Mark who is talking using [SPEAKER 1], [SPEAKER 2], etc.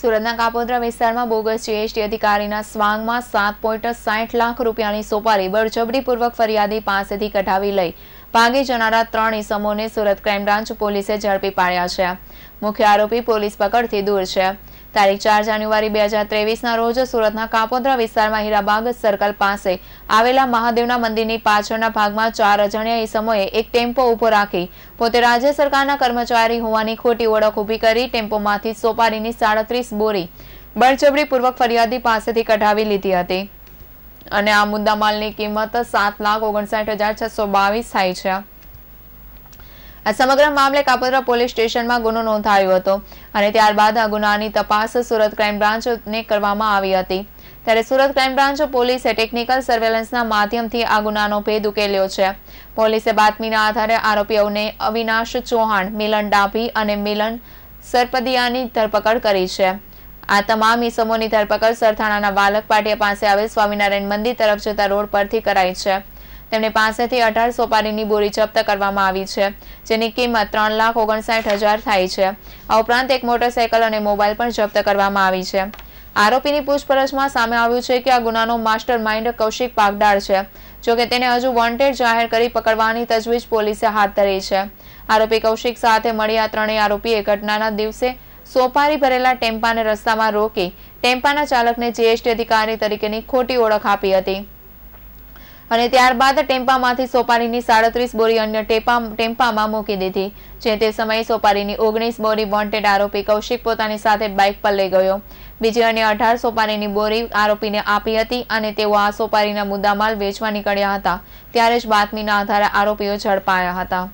[SPEAKER 1] સુરતના કાપોદ્રા વિસ્તારમાં bogus GST અધિકારીના સ્વાંગમાં સાત પોઈન્ટ સાઠ લાખ રૂપિયાની સોપારી બળજબડીપૂર્વક ફરિયાદી પાસેથી કઢાવી લઈ ભાગી જનારા ત્રણ ઇસમોને સુરત ક્રાઇમ બ્રાન્ચ પોલીસે ઝડપી પાડ્યા છે મુખ્ય આરોપી પોલીસ પકડથી દૂર છે તારીખ ચાર જાન્યુઆરી બે હજાર ત્રેવીસના રોજ સુરતના કાપોદ્રા વિસ્તારમાં હીરાબાગ સર્કલ પાસે આવેલા મહાદેવના મંદિરની પાછળના ભાગમાં ચાર અજાણ્યા સમયે એક ટેમ્પો ઊભો રાખી પોતે રાજ્ય સરકારના કર્મચારી હોવાની ખોટી ઓળખ ઊભી કરી ટેમ્પોમાંથી સોપારીની સાડત્રીસ બોરી બળજબરીપૂર્વક ફરિયાદી પાસેથી કઢાવી લીધી હતી અને આ મુદ્દા માલની કિંમત સાત લાખ ઓગણસાઠ હજાર છસો બાવીસ થાય છે આ સમગ્ર મામલે કાપોદ્રા પોલીસ સ્ટેશનમાં ગુનો નોંધાયો હતો અને ત્યારબાદ આ ગુનાની તપાસ સુરત ક્રાઇમ બ્રાન્ચને કરવામાં આવી હતી ત્યારે સુરત ક્રાઇમ બ્રાન્ચ પોલીસે ટેકનિકલ સર્વેલન્સના માધ્યમથી આ ગુનાનો ભેદ ઉકેલ્યો છે પોલીસે બાતમીના આધારે આરોપીઓને અવિનાશ ચૌહાણ મિલન ડાભી અને મિલન સરપદિયાની ધરપકડ કરી છે આ તમામ ઇસમોની ધરપકડ સરથાણાના બાલક પાટિયા પાસે આવેલ સ્વામિનારાયણ મંદિર તરફ જતા રોડ પરથી કરાઈ છે તેમને પાસેથી અઢાર સોપારીની બોરી જપ્ત કરવામાં આવી છે જેની કિંમત ત્રણ લાખ ઓગણસાઠ હજાર થાય છે આ ઉપરાંત એક મોટરસાયકલ અને મોબાઈલ પણ જપ્ત કરવામાં આવી છે આરોપીની પૂછપરછમાં સામે આવ્યું છે કે આ ગુનાનો માસ્ટર માઇન્ડ કૌશિક પાગદાર છે જોકે તેને હજુ વોન્ટેડ જાહેર કરી પકડવાની તજવીજ પોલીસે હાથ ધરી છે આરોપી કૌશિક સાથે મળી આ ત્રણેય આરોપીએ ઘટનાના દિવસે સોપારી ભરેલા ટેમ્પાને રસ્તામાં રોકી ટેમ્પાના ચાલકને જીએસટી અધિકારી તરીકેની ખોટી ઓળખ આપી હતી અને ત્યારબાદ ટેમ્પામાંથી સોપારીની સાડત્રીસ બોરી અન્ય ટેમ્પામાં મૂકી દીધી જે તે સમયે સોપારીની ઓગણીસ બોરી વોન્ટેડ આરોપી કૌશિક પોતાની સાથે બાઇક પર લઈ ગયો બીજી અન્ય અઢાર સોપારીની બોરી આરોપીને આપી હતી અને તેઓ આ સોપારીના મુદ્દામાલ વેચવા નીકળ્યા હતા ત્યારે જ બાતમીના આધારે આરોપીઓ ઝડપાયા હતા